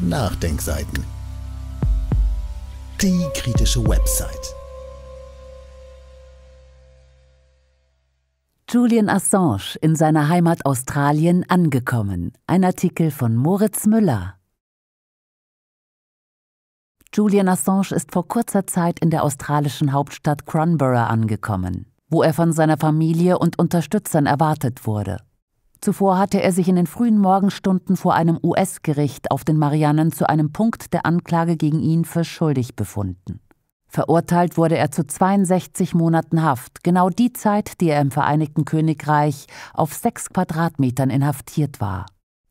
Nachdenkseiten. Die kritische Website. Julian Assange in seiner Heimat Australien angekommen. Ein Artikel von Moritz Müller. Julian Assange ist vor kurzer Zeit in der australischen Hauptstadt Cranborough angekommen, wo er von seiner Familie und Unterstützern erwartet wurde. Zuvor hatte er sich in den frühen Morgenstunden vor einem US-Gericht auf den Marianen zu einem Punkt der Anklage gegen ihn für schuldig befunden. Verurteilt wurde er zu 62 Monaten Haft, genau die Zeit, die er im Vereinigten Königreich auf sechs Quadratmetern inhaftiert war.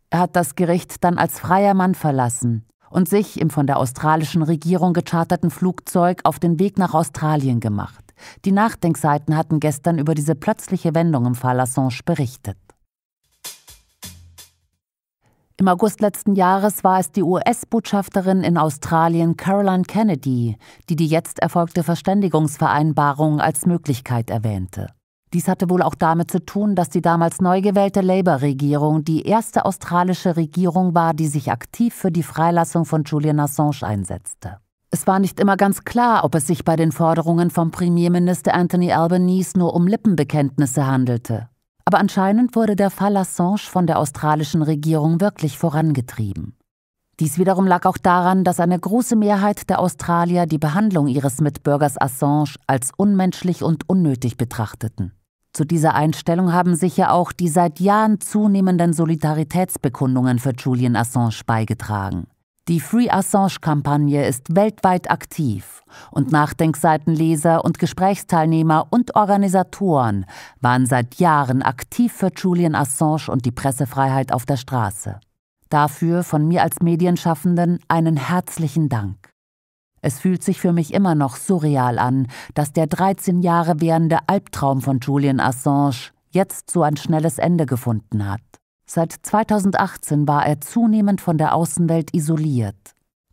Er hat das Gericht dann als freier Mann verlassen und sich im von der australischen Regierung gecharterten Flugzeug auf den Weg nach Australien gemacht. Die Nachdenkseiten hatten gestern über diese plötzliche Wendung im Fall Assange berichtet. Im August letzten Jahres war es die US-Botschafterin in Australien Caroline Kennedy, die die jetzt erfolgte Verständigungsvereinbarung als Möglichkeit erwähnte. Dies hatte wohl auch damit zu tun, dass die damals neu gewählte Labour-Regierung die erste australische Regierung war, die sich aktiv für die Freilassung von Julian Assange einsetzte. Es war nicht immer ganz klar, ob es sich bei den Forderungen vom Premierminister Anthony Albanese nur um Lippenbekenntnisse handelte aber anscheinend wurde der Fall Assange von der australischen Regierung wirklich vorangetrieben. Dies wiederum lag auch daran, dass eine große Mehrheit der Australier die Behandlung ihres Mitbürgers Assange als unmenschlich und unnötig betrachteten. Zu dieser Einstellung haben sicher auch die seit Jahren zunehmenden Solidaritätsbekundungen für Julian Assange beigetragen. Die Free Assange-Kampagne ist weltweit aktiv und Nachdenkseitenleser und Gesprächsteilnehmer und Organisatoren waren seit Jahren aktiv für Julian Assange und die Pressefreiheit auf der Straße. Dafür von mir als Medienschaffenden einen herzlichen Dank. Es fühlt sich für mich immer noch surreal an, dass der 13 Jahre währende Albtraum von Julian Assange jetzt so ein schnelles Ende gefunden hat. Seit 2018 war er zunehmend von der Außenwelt isoliert.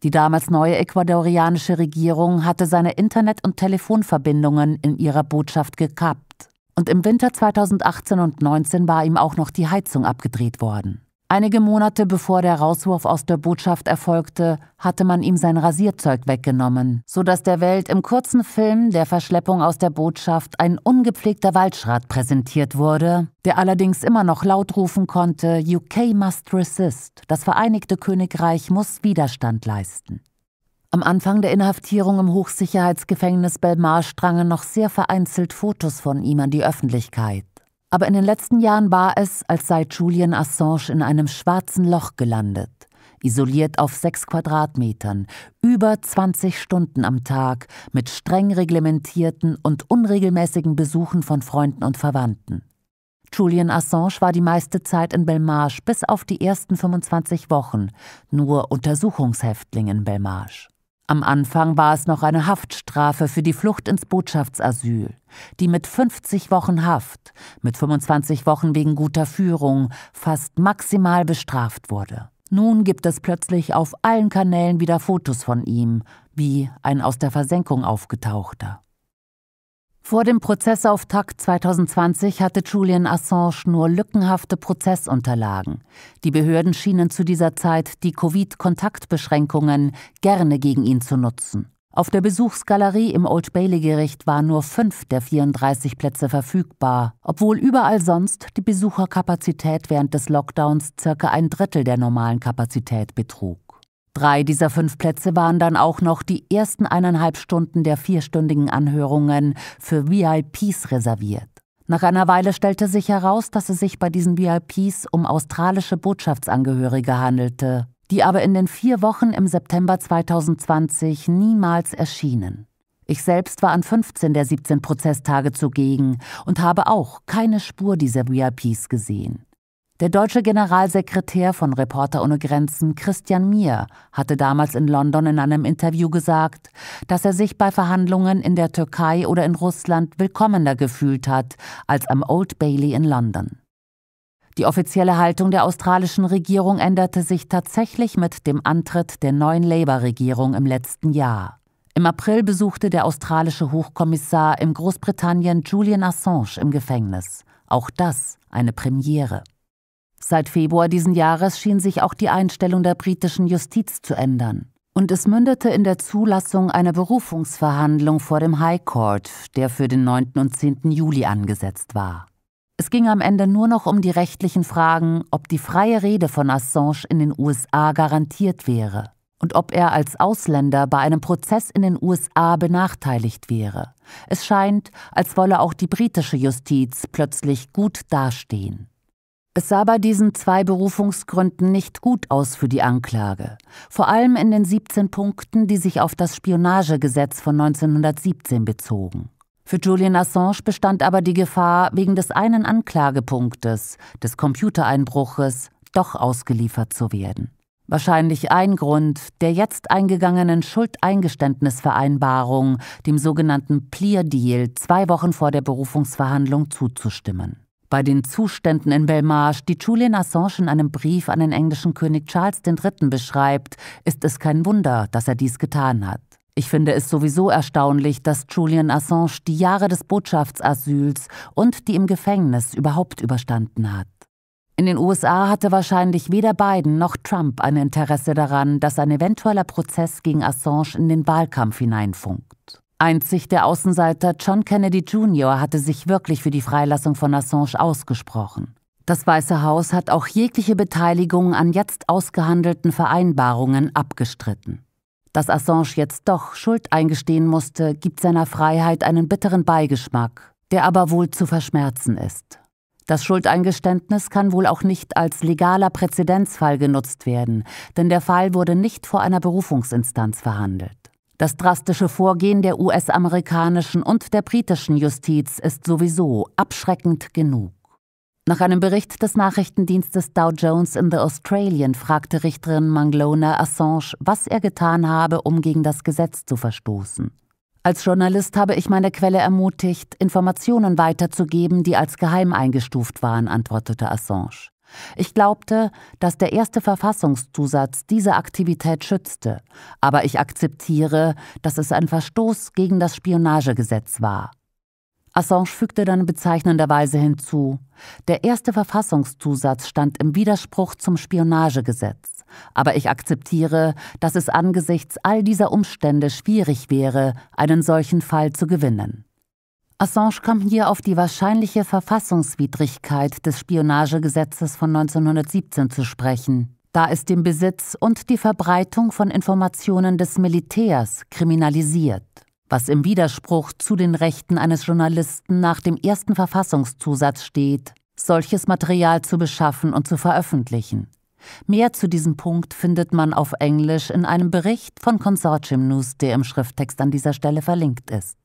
Die damals neue ecuadorianische Regierung hatte seine Internet- und Telefonverbindungen in ihrer Botschaft gekappt. Und im Winter 2018 und 2019 war ihm auch noch die Heizung abgedreht worden. Einige Monate bevor der Rauswurf aus der Botschaft erfolgte, hatte man ihm sein Rasierzeug weggenommen, sodass der Welt im kurzen Film der Verschleppung aus der Botschaft ein ungepflegter Waldschrat präsentiert wurde, der allerdings immer noch laut rufen konnte, UK must resist, das Vereinigte Königreich muss Widerstand leisten. Am Anfang der Inhaftierung im Hochsicherheitsgefängnis Belmar drangen noch sehr vereinzelt Fotos von ihm an die Öffentlichkeit. Aber in den letzten Jahren war es, als sei Julian Assange in einem schwarzen Loch gelandet, isoliert auf sechs Quadratmetern, über 20 Stunden am Tag, mit streng reglementierten und unregelmäßigen Besuchen von Freunden und Verwandten. Julian Assange war die meiste Zeit in Belmarsh bis auf die ersten 25 Wochen, nur Untersuchungshäftling in Belmarsh. Am Anfang war es noch eine Haftstrafe für die Flucht ins Botschaftsasyl, die mit 50 Wochen Haft, mit 25 Wochen wegen guter Führung fast maximal bestraft wurde. Nun gibt es plötzlich auf allen Kanälen wieder Fotos von ihm, wie ein aus der Versenkung aufgetauchter. Vor dem Prozessauftakt 2020 hatte Julian Assange nur lückenhafte Prozessunterlagen. Die Behörden schienen zu dieser Zeit die Covid-Kontaktbeschränkungen gerne gegen ihn zu nutzen. Auf der Besuchsgalerie im Old Bailey Gericht waren nur fünf der 34 Plätze verfügbar, obwohl überall sonst die Besucherkapazität während des Lockdowns circa ein Drittel der normalen Kapazität betrug. Drei dieser fünf Plätze waren dann auch noch die ersten eineinhalb Stunden der vierstündigen Anhörungen für VIPs reserviert. Nach einer Weile stellte sich heraus, dass es sich bei diesen VIPs um australische Botschaftsangehörige handelte, die aber in den vier Wochen im September 2020 niemals erschienen. Ich selbst war an 15 der 17 Prozesstage zugegen und habe auch keine Spur dieser VIPs gesehen. Der deutsche Generalsekretär von Reporter ohne Grenzen, Christian Mier, hatte damals in London in einem Interview gesagt, dass er sich bei Verhandlungen in der Türkei oder in Russland willkommener gefühlt hat als am Old Bailey in London. Die offizielle Haltung der australischen Regierung änderte sich tatsächlich mit dem Antritt der neuen Labour-Regierung im letzten Jahr. Im April besuchte der australische Hochkommissar im Großbritannien Julian Assange im Gefängnis. Auch das eine Premiere. Seit Februar diesen Jahres schien sich auch die Einstellung der britischen Justiz zu ändern. Und es mündete in der Zulassung einer Berufungsverhandlung vor dem High Court, der für den 9. und 10. Juli angesetzt war. Es ging am Ende nur noch um die rechtlichen Fragen, ob die freie Rede von Assange in den USA garantiert wäre und ob er als Ausländer bei einem Prozess in den USA benachteiligt wäre. Es scheint, als wolle auch die britische Justiz plötzlich gut dastehen. Es sah bei diesen zwei Berufungsgründen nicht gut aus für die Anklage, vor allem in den 17 Punkten, die sich auf das Spionagegesetz von 1917 bezogen. Für Julian Assange bestand aber die Gefahr, wegen des einen Anklagepunktes, des Computereinbruches, doch ausgeliefert zu werden. Wahrscheinlich ein Grund der jetzt eingegangenen Schuldeingeständnisvereinbarung, dem sogenannten Plea Deal, zwei Wochen vor der Berufungsverhandlung zuzustimmen bei den Zuständen in Belmarsh, die Julian Assange in einem Brief an den englischen König Charles III. beschreibt, ist es kein Wunder, dass er dies getan hat. Ich finde es sowieso erstaunlich, dass Julian Assange die Jahre des Botschaftsasyls und die im Gefängnis überhaupt überstanden hat. In den USA hatte wahrscheinlich weder Biden noch Trump ein Interesse daran, dass ein eventueller Prozess gegen Assange in den Wahlkampf hineinfunkt. Einzig der Außenseiter John Kennedy Jr. hatte sich wirklich für die Freilassung von Assange ausgesprochen. Das Weiße Haus hat auch jegliche Beteiligung an jetzt ausgehandelten Vereinbarungen abgestritten. Dass Assange jetzt doch Schuld eingestehen musste, gibt seiner Freiheit einen bitteren Beigeschmack, der aber wohl zu verschmerzen ist. Das Schuldeingeständnis kann wohl auch nicht als legaler Präzedenzfall genutzt werden, denn der Fall wurde nicht vor einer Berufungsinstanz verhandelt. Das drastische Vorgehen der US-amerikanischen und der britischen Justiz ist sowieso abschreckend genug. Nach einem Bericht des Nachrichtendienstes Dow Jones in The Australian fragte Richterin Manglona Assange, was er getan habe, um gegen das Gesetz zu verstoßen. Als Journalist habe ich meine Quelle ermutigt, Informationen weiterzugeben, die als geheim eingestuft waren, antwortete Assange. Ich glaubte, dass der erste Verfassungszusatz diese Aktivität schützte, aber ich akzeptiere, dass es ein Verstoß gegen das Spionagegesetz war. Assange fügte dann bezeichnenderweise hinzu, der erste Verfassungszusatz stand im Widerspruch zum Spionagegesetz, aber ich akzeptiere, dass es angesichts all dieser Umstände schwierig wäre, einen solchen Fall zu gewinnen. Assange kam hier auf die wahrscheinliche Verfassungswidrigkeit des Spionagegesetzes von 1917 zu sprechen, da es den Besitz und die Verbreitung von Informationen des Militärs kriminalisiert, was im Widerspruch zu den Rechten eines Journalisten nach dem ersten Verfassungszusatz steht, solches Material zu beschaffen und zu veröffentlichen. Mehr zu diesem Punkt findet man auf Englisch in einem Bericht von Consortium News, der im Schrifttext an dieser Stelle verlinkt ist.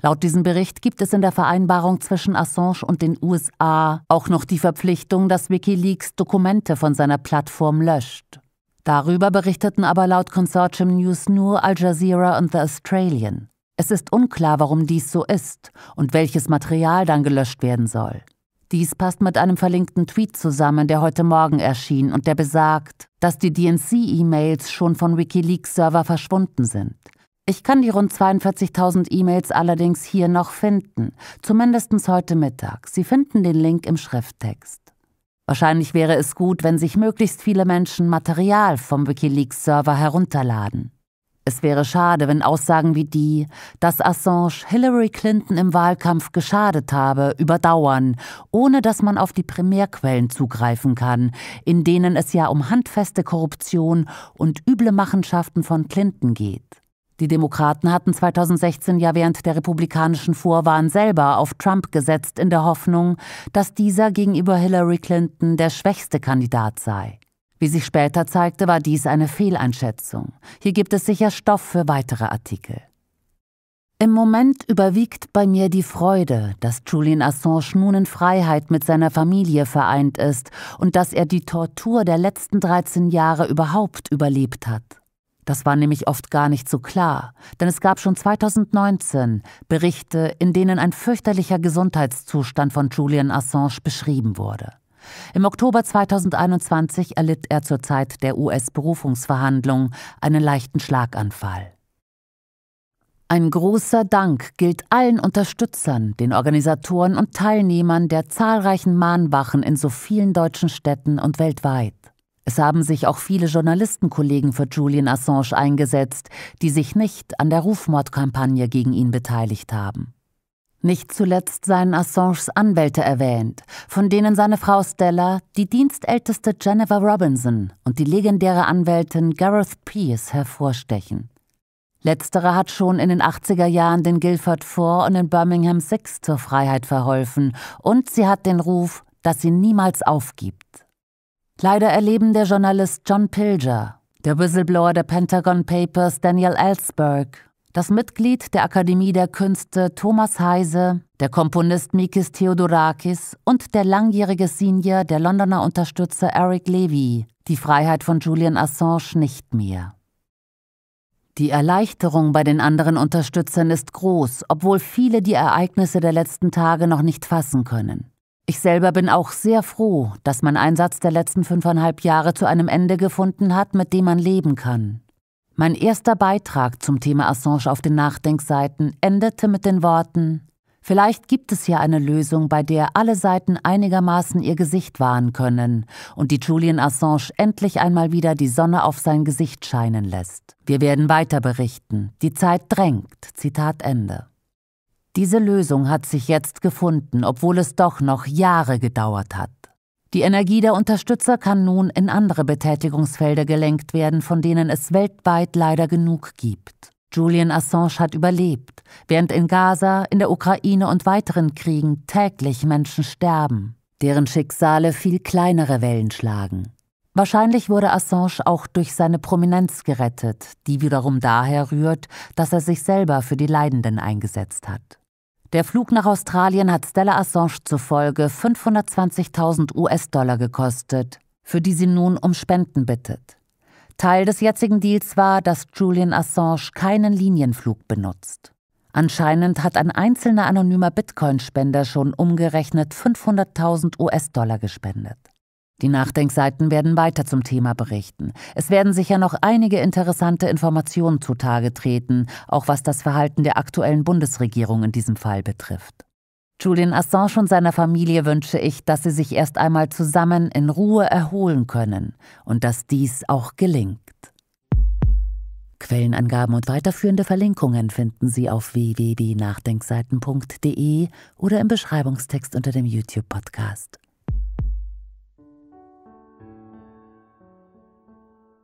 Laut diesem Bericht gibt es in der Vereinbarung zwischen Assange und den USA auch noch die Verpflichtung, dass Wikileaks Dokumente von seiner Plattform löscht. Darüber berichteten aber laut Consortium News nur Al Jazeera und The Australian. Es ist unklar, warum dies so ist und welches Material dann gelöscht werden soll. Dies passt mit einem verlinkten Tweet zusammen, der heute Morgen erschien und der besagt, dass die DNC-E-Mails schon von Wikileaks-Server verschwunden sind. Ich kann die rund 42.000 E-Mails allerdings hier noch finden, zumindest heute Mittag. Sie finden den Link im Schrifttext. Wahrscheinlich wäre es gut, wenn sich möglichst viele Menschen Material vom Wikileaks-Server herunterladen. Es wäre schade, wenn Aussagen wie die, dass Assange Hillary Clinton im Wahlkampf geschadet habe, überdauern, ohne dass man auf die Primärquellen zugreifen kann, in denen es ja um handfeste Korruption und üble Machenschaften von Clinton geht. Die Demokraten hatten 2016 ja während der republikanischen Vorwahlen selber auf Trump gesetzt in der Hoffnung, dass dieser gegenüber Hillary Clinton der schwächste Kandidat sei. Wie sich später zeigte, war dies eine Fehleinschätzung. Hier gibt es sicher Stoff für weitere Artikel. Im Moment überwiegt bei mir die Freude, dass Julian Assange nun in Freiheit mit seiner Familie vereint ist und dass er die Tortur der letzten 13 Jahre überhaupt überlebt hat. Das war nämlich oft gar nicht so klar, denn es gab schon 2019 Berichte, in denen ein fürchterlicher Gesundheitszustand von Julian Assange beschrieben wurde. Im Oktober 2021 erlitt er zur Zeit der US-Berufungsverhandlung einen leichten Schlaganfall. Ein großer Dank gilt allen Unterstützern, den Organisatoren und Teilnehmern der zahlreichen Mahnwachen in so vielen deutschen Städten und weltweit. Es haben sich auch viele Journalistenkollegen für Julian Assange eingesetzt, die sich nicht an der Rufmordkampagne gegen ihn beteiligt haben. Nicht zuletzt seien Assanges Anwälte erwähnt, von denen seine Frau Stella, die dienstälteste Jennifer Robinson und die legendäre Anwältin Gareth Pierce hervorstechen. Letztere hat schon in den 80er Jahren den Guilford Four und den Birmingham Six zur Freiheit verholfen und sie hat den Ruf, dass sie niemals aufgibt. Leider erleben der Journalist John Pilger, der Whistleblower der Pentagon Papers Daniel Ellsberg, das Mitglied der Akademie der Künste Thomas Heise, der Komponist Mikis Theodorakis und der langjährige Senior der Londoner Unterstützer Eric Levy die Freiheit von Julian Assange nicht mehr. Die Erleichterung bei den anderen Unterstützern ist groß, obwohl viele die Ereignisse der letzten Tage noch nicht fassen können. Ich selber bin auch sehr froh, dass mein Einsatz der letzten fünfeinhalb Jahre zu einem Ende gefunden hat, mit dem man leben kann. Mein erster Beitrag zum Thema Assange auf den Nachdenkseiten endete mit den Worten Vielleicht gibt es hier eine Lösung, bei der alle Seiten einigermaßen ihr Gesicht wahren können und die Julian Assange endlich einmal wieder die Sonne auf sein Gesicht scheinen lässt. Wir werden weiter berichten. Die Zeit drängt. Zitat Ende. Diese Lösung hat sich jetzt gefunden, obwohl es doch noch Jahre gedauert hat. Die Energie der Unterstützer kann nun in andere Betätigungsfelder gelenkt werden, von denen es weltweit leider genug gibt. Julian Assange hat überlebt, während in Gaza, in der Ukraine und weiteren Kriegen täglich Menschen sterben, deren Schicksale viel kleinere Wellen schlagen. Wahrscheinlich wurde Assange auch durch seine Prominenz gerettet, die wiederum daher rührt, dass er sich selber für die Leidenden eingesetzt hat. Der Flug nach Australien hat Stella Assange zufolge 520.000 US-Dollar gekostet, für die sie nun um Spenden bittet. Teil des jetzigen Deals war, dass Julian Assange keinen Linienflug benutzt. Anscheinend hat ein einzelner anonymer Bitcoin-Spender schon umgerechnet 500.000 US-Dollar gespendet. Die Nachdenkseiten werden weiter zum Thema berichten. Es werden sicher noch einige interessante Informationen zutage treten, auch was das Verhalten der aktuellen Bundesregierung in diesem Fall betrifft. Julian Assange und seiner Familie wünsche ich, dass sie sich erst einmal zusammen in Ruhe erholen können und dass dies auch gelingt. Quellenangaben und weiterführende Verlinkungen finden Sie auf www.nachdenkseiten.de oder im Beschreibungstext unter dem YouTube-Podcast.